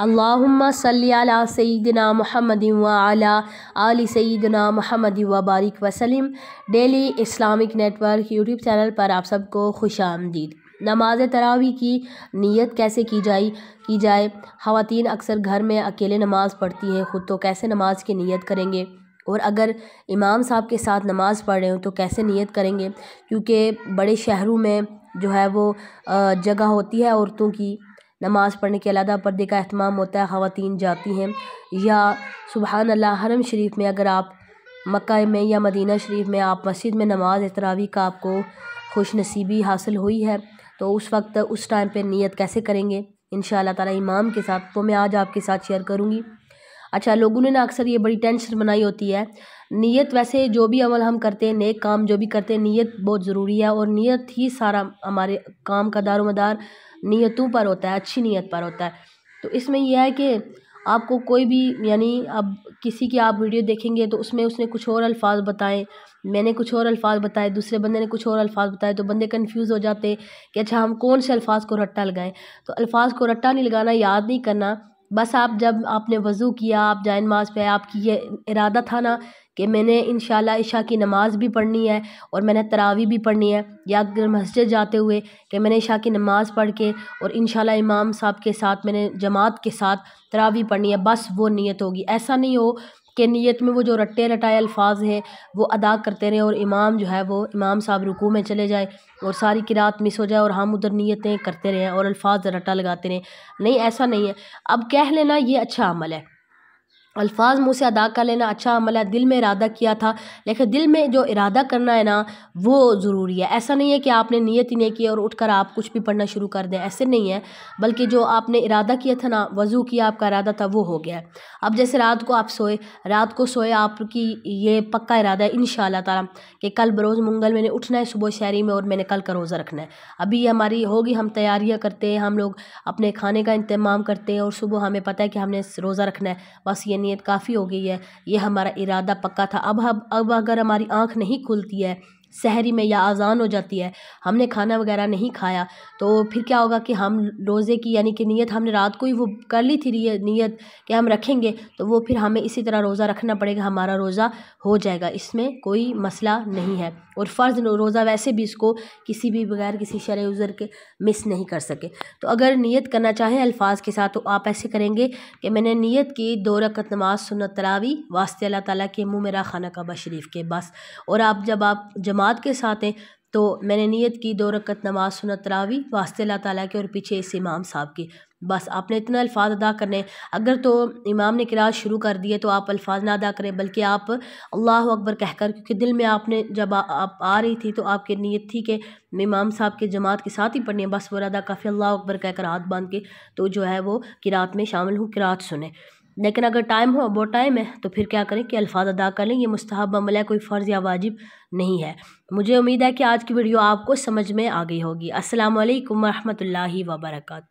अल्लाहुम्मा सल्ली अला सैदना महमद वाला आली सैदना महमद वबारक वसलम Daily Islamic Network YouTube channel पर आप सबको खुश आमदीद नमाज तरावी की नीयत कैसे की जाए की जाए ख़वान अक्सर घर में अकेले नमाज़ पढ़ती हैं ख़ुद तो कैसे नमाज की नीयत करेंगे और अगर इमाम साहब के साथ नमाज़ पढ़ रहे हो तो कैसे नीयत करेंगे क्योंकि बड़े शहरों में जो है वो जगह होती है औरतों की नमाज़ पढ़ने के अलादा पर्दे का अहतमाम होता है ख़वातीन जाती हैं या सुबहान अल्लाह हरम शरीफ में अगर आप मक्का में या मदीना शरीफ में आप मस्जिद में नमाज इतरावी का आपको खुश नसीबी हासिल हुई है तो उस वक्त उस टाइम पर नीयत कैसे करेंगे इन शाह इमाम के साथ तो मैं आज आपके साथ शेयर करूँगी अच्छा लोगों ने ना अक्सर ये बड़ी टेंशन बनाई होती है नीयत वैसे जो भी अमल हम करते हैं नेक काम जो भी करते हैं नीयत बहुत ज़रूरी है और नीयत ही सारा हमारे काम का दारोमदार नीयतों पर होता है अच्छी नीयत पर होता है तो इसमें यह है कि आपको कोई भी यानी अब किसी की आप वीडियो देखेंगे तो उसमें उसने कुछ और अल्फाज बताए मैंने कुछ और अल्फाज बताए दूसरे बंदे ने कुछ और अल्फाज बताए तो बंदे कंफ्यूज हो जाते कि अच्छा हम कौन से अल्फाज को रट्टा लगाएं तो अल्फाज को रट्टा नहीं लगाना याद नहीं करना बस आप जब आपने वज़ू किया आप जाए नमाज़ पे आपकी ये इरादा था ना कि मैंने इन इशा की नमाज़ भी पढ़नी है और मैंने तरावी भी पढ़नी है या अगर मस्जिद जाते हुए कि मैंने इशा की नमाज़ पढ़ के और इन इमाम साहब के साथ मैंने जमात के साथ तरावी पढ़नी है बस वो नीयत होगी ऐसा नहीं हो कि नीयत में वो जो रट्टे रटाए अल्फाज हैं वो अदा करते रहे और इमाम जो है वो इमाम साहब रुकू में चले जाए और सारी किरात मिस हो जाए और हम उधर नीयतें करते रहें और अल्फाज रटा लगाते रहें नहीं ऐसा नहीं है अब कह लेना ये अच्छा अमल है अल्फाज मुँह से अदा कर लेना अच्छा अमल है दिल में इरादा किया था लेकिन दिल में जो इरादा करना है ना वो ज़रूरी है ऐसा नहीं है कि आपने नीयत ही नहीं की और उठकर आप कुछ भी पढ़ना शुरू कर दें ऐसे नहीं है बल्कि जो आपने इरादा किया था ना वज़ू किया आपका इरादा था वो हो गया अब जैसे रात को आप सोए रात को सोए आपकी ये पक्का इरादा है इन ताला कि कल बरोज़ मंगल मैंने उठना है सुबह शहरी में और मैंने कल का रोज़ा रखना है अभी हमारी होगी हम तैयारियाँ करते हैं हम लोग अपने खाने का इंतमाम करते हैं और सुबह हमें पता है कि हमने रोज़ा रखना है बस ये नीयत काफ़ी हो गई है ये हमारा इरादा पक्का था अब हम अब अगर हमारी आँख नहीं खुलती है सहरी में या अज़ान हो जाती है हमने खाना वगैरह नहीं खाया तो फिर क्या होगा कि हम रोज़े की यानी कि नीयत हमने रात को ही वो कर ली थी नीयत कि हम रखेंगे तो वो फिर हमें इसी तरह रोज़ा रखना पड़ेगा हमारा रोज़ा हो जाएगा इसमें कोई मसला नहीं है और फ़र्ज़ रोज़ा वैसे भी इसको किसी भी बगैर किसी शर उज़र के मिस नहीं कर सके तो अगर नीयत करना चाहें अल्फाज के साथ तो आप ऐसे करेंगे कि मैंने नीयत की दो रकत नमाज सुनत तरावी वास्ते अल्लाह ताली के मुँह मेरा खाना कबा शरीफ के बस और आप जब आप जब जमात के साथ हैं तो मैंने नीयत की दो रकत नमाज सुनत रावी वास्ते अल्लाह ताला के और पीछे इस इमाम साहब की बस आपने इतना अल्फाज अदा करने अगर तो इमाम ने किरा शुरू कर दिए तो आप अल्फाज ना अदा करें बल्कि आप अल्लाह अकबर कहकर क्योंकि दिल में आपने जब आ, आप आ रही थी तो आपकी नीयत थी कि इमाम साहब के जमात के साथ ही पढ़नी है बस वो अदा काफ़ी अल्लाह अकबर कहकर हाथ बांध के तो जो है वो किरात में शामिल हूँ किरात सुने लेकिन अगर टाइम हो वो टाइम है तो फिर क्या करें कि अल्फाज अदा कर लें ये मुस्तहब अमल है कोई फ़र्ज़ या वाजिब नहीं है मुझे उम्मीद है कि आज की वीडियो आपको समझ में आ गई होगी असलकम वरहमल वर्का